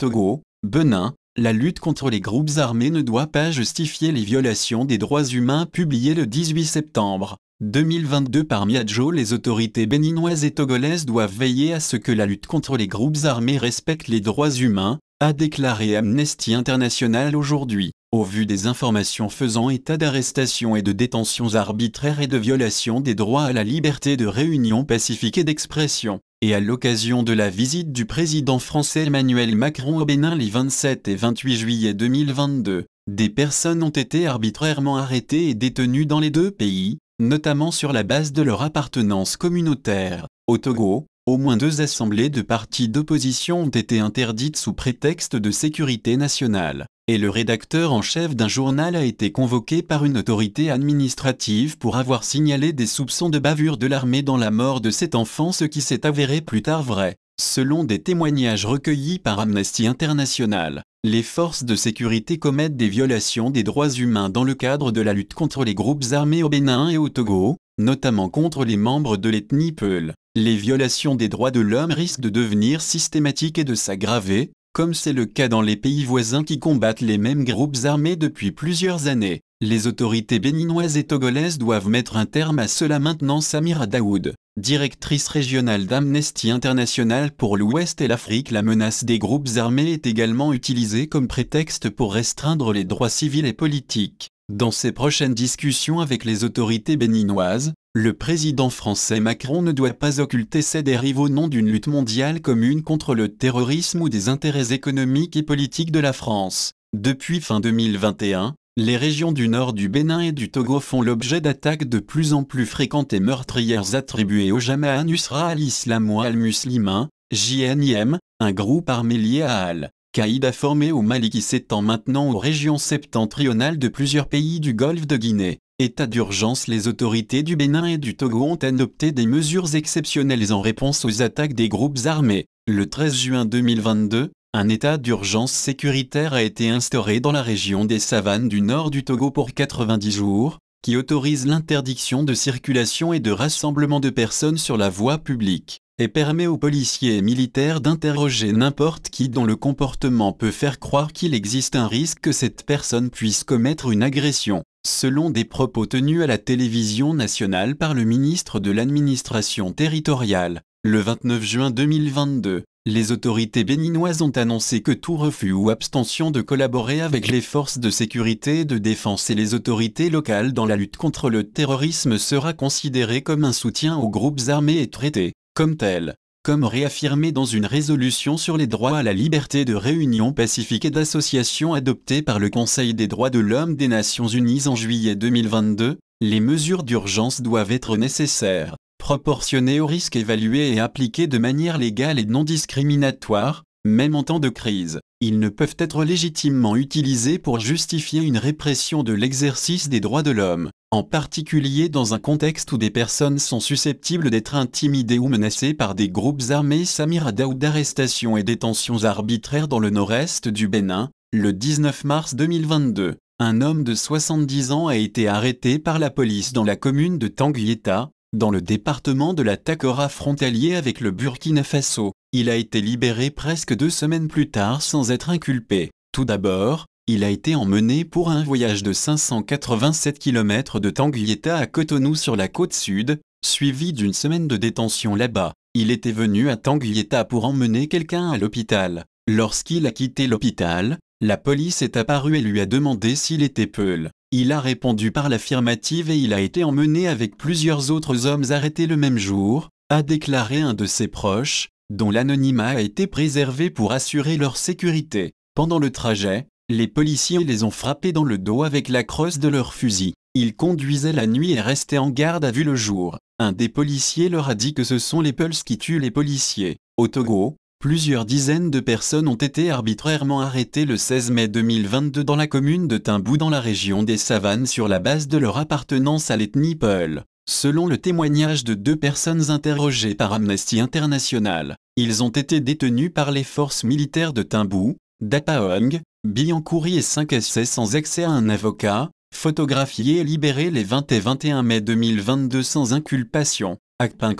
Togo, Benin, la lutte contre les groupes armés ne doit pas justifier les violations des droits humains publiées le 18 septembre 2022 par Miadjo. Les autorités béninoises et togolaises doivent veiller à ce que la lutte contre les groupes armés respecte les droits humains, a déclaré Amnesty International aujourd'hui. Au vu des informations faisant état d'arrestations et de détentions arbitraires et de violations des droits à la liberté de réunion pacifique et d'expression, et à l'occasion de la visite du président français Emmanuel Macron au Bénin les 27 et 28 juillet 2022, des personnes ont été arbitrairement arrêtées et détenues dans les deux pays, notamment sur la base de leur appartenance communautaire. Au Togo, au moins deux assemblées de partis d'opposition ont été interdites sous prétexte de sécurité nationale et le rédacteur en chef d'un journal a été convoqué par une autorité administrative pour avoir signalé des soupçons de bavure de l'armée dans la mort de cet enfant, ce qui s'est avéré plus tard vrai. Selon des témoignages recueillis par Amnesty International, les forces de sécurité commettent des violations des droits humains dans le cadre de la lutte contre les groupes armés au Bénin et au Togo, notamment contre les membres de l'ethnie Peul. Les violations des droits de l'homme risquent de devenir systématiques et de s'aggraver, comme c'est le cas dans les pays voisins qui combattent les mêmes groupes armés depuis plusieurs années. Les autorités béninoises et togolaises doivent mettre un terme à cela maintenant Samira Daoud, directrice régionale d'Amnesty International pour l'Ouest et l'Afrique La menace des groupes armés est également utilisée comme prétexte pour restreindre les droits civils et politiques. Dans ses prochaines discussions avec les autorités béninoises, le président français Macron ne doit pas occulter ses dérives au nom d'une lutte mondiale commune contre le terrorisme ou des intérêts économiques et politiques de la France. Depuis fin 2021, les régions du nord du Bénin et du Togo font l'objet d'attaques de plus en plus fréquentes et meurtrières attribuées au Jama'at Nusra al-Islam ou al-Muslimin, JNIM, un groupe armé lié à Al-Qaïda formé au Mali qui s'étend maintenant aux régions septentrionales de plusieurs pays du golfe de Guinée. État d'urgence Les autorités du Bénin et du Togo ont adopté des mesures exceptionnelles en réponse aux attaques des groupes armés. Le 13 juin 2022, un état d'urgence sécuritaire a été instauré dans la région des savanes du nord du Togo pour 90 jours, qui autorise l'interdiction de circulation et de rassemblement de personnes sur la voie publique et permet aux policiers et militaires d'interroger n'importe qui dont le comportement peut faire croire qu'il existe un risque que cette personne puisse commettre une agression. Selon des propos tenus à la télévision nationale par le ministre de l'administration territoriale, le 29 juin 2022, les autorités béninoises ont annoncé que tout refus ou abstention de collaborer avec les forces de sécurité et de défense et les autorités locales dans la lutte contre le terrorisme sera considéré comme un soutien aux groupes armés et traités comme telle, comme réaffirmé dans une résolution sur les droits à la liberté de réunion pacifique et d'association adoptée par le Conseil des droits de l'homme des Nations Unies en juillet 2022, les mesures d'urgence doivent être nécessaires, proportionnées aux risques évalués et appliquées de manière légale et non discriminatoire, même en temps de crise, ils ne peuvent être légitimement utilisés pour justifier une répression de l'exercice des droits de l'homme, en particulier dans un contexte où des personnes sont susceptibles d'être intimidées ou menacées par des groupes armés Samirada ou d'arrestations et détentions arbitraires dans le nord-est du Bénin, le 19 mars 2022. Un homme de 70 ans a été arrêté par la police dans la commune de Tanguieta, dans le département de la Takora frontalier avec le Burkina Faso. Il a été libéré presque deux semaines plus tard sans être inculpé. Tout d'abord, il a été emmené pour un voyage de 587 km de Tanguyeta à Cotonou sur la côte sud, suivi d'une semaine de détention là-bas. Il était venu à Tanguyeta pour emmener quelqu'un à l'hôpital. Lorsqu'il a quitté l'hôpital, la police est apparue et lui a demandé s'il était Peul. Il a répondu par l'affirmative et il a été emmené avec plusieurs autres hommes arrêtés le même jour, a déclaré un de ses proches, dont l'anonymat a été préservé pour assurer leur sécurité. Pendant le trajet, les policiers les ont frappés dans le dos avec la crosse de leur fusil. Ils conduisaient la nuit et restaient en garde à vue le jour. Un des policiers leur a dit que ce sont les Pulse qui tuent les policiers. Au Togo, Plusieurs dizaines de personnes ont été arbitrairement arrêtées le 16 mai 2022 dans la commune de Timbou dans la région des Savanes sur la base de leur appartenance à l'ethnie Peul. Selon le témoignage de deux personnes interrogées par Amnesty International, ils ont été détenus par les forces militaires de Timbou, d'Apaong, Biancoury et 5 SC sans accès à un avocat, photographiés et libérés les 20 et 21 mai 2022 sans inculpation. Akpin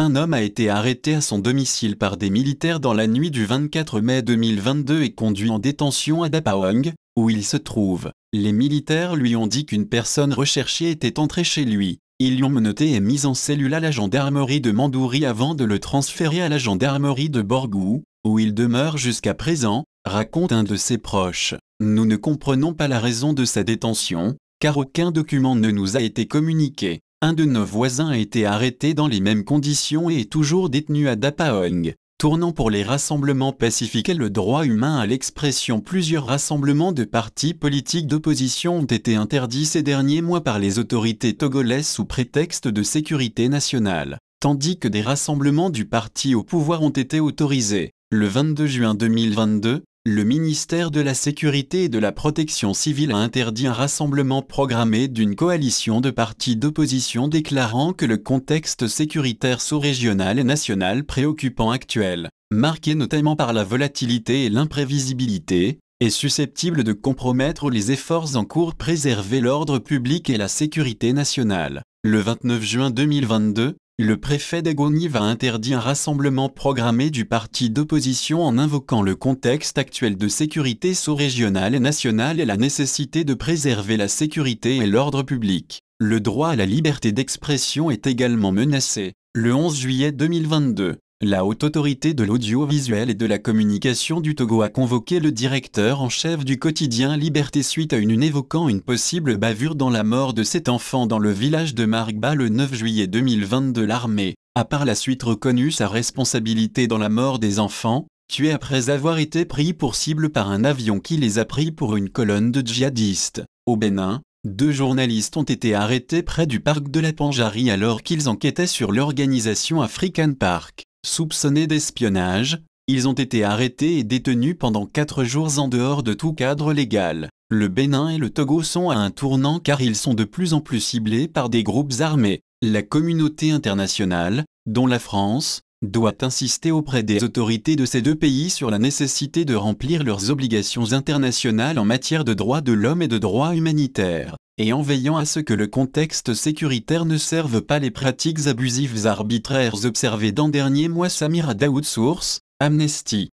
un homme a été arrêté à son domicile par des militaires dans la nuit du 24 mai 2022 et conduit en détention à Dapawang, où il se trouve. Les militaires lui ont dit qu'une personne recherchée était entrée chez lui. Ils l'ont menotté et mis en cellule à la gendarmerie de Mandouri avant de le transférer à la gendarmerie de Borgou, où il demeure jusqu'à présent, raconte un de ses proches. Nous ne comprenons pas la raison de sa détention, car aucun document ne nous a été communiqué. Un de nos voisins a été arrêté dans les mêmes conditions et est toujours détenu à Dapaong. Tournant pour les rassemblements pacifiques et le droit humain à l'expression, plusieurs rassemblements de partis politiques d'opposition ont été interdits ces derniers mois par les autorités togolaises sous prétexte de sécurité nationale, tandis que des rassemblements du parti au pouvoir ont été autorisés. Le 22 juin 2022, le ministère de la Sécurité et de la Protection civile a interdit un rassemblement programmé d'une coalition de partis d'opposition déclarant que le contexte sécuritaire sous-régional et national préoccupant actuel, marqué notamment par la volatilité et l'imprévisibilité, est susceptible de compromettre les efforts en cours préserver l'ordre public et la sécurité nationale. Le 29 juin 2022, le préfet d'Agonie va interdire un rassemblement programmé du parti d'opposition en invoquant le contexte actuel de sécurité sous-régionale et nationale et la nécessité de préserver la sécurité et l'ordre public. Le droit à la liberté d'expression est également menacé. Le 11 juillet 2022, la Haute Autorité de l'Audiovisuel et de la Communication du Togo a convoqué le directeur en chef du quotidien Liberté suite à une, une évoquant une possible bavure dans la mort de cet enfant dans le village de Margba le 9 juillet 2022. L'armée a par la suite reconnu sa responsabilité dans la mort des enfants, tués après avoir été pris pour cible par un avion qui les a pris pour une colonne de djihadistes. Au Bénin, deux journalistes ont été arrêtés près du parc de la Panjari alors qu'ils enquêtaient sur l'organisation African Park. Soupçonnés d'espionnage, ils ont été arrêtés et détenus pendant quatre jours en dehors de tout cadre légal. Le Bénin et le Togo sont à un tournant car ils sont de plus en plus ciblés par des groupes armés. La communauté internationale, dont la France, doit insister auprès des autorités de ces deux pays sur la nécessité de remplir leurs obligations internationales en matière de droits de l'homme et de droit humanitaire et en veillant à ce que le contexte sécuritaire ne serve pas les pratiques abusives arbitraires observées dans dernier mois Samira Daoud Source, Amnesty.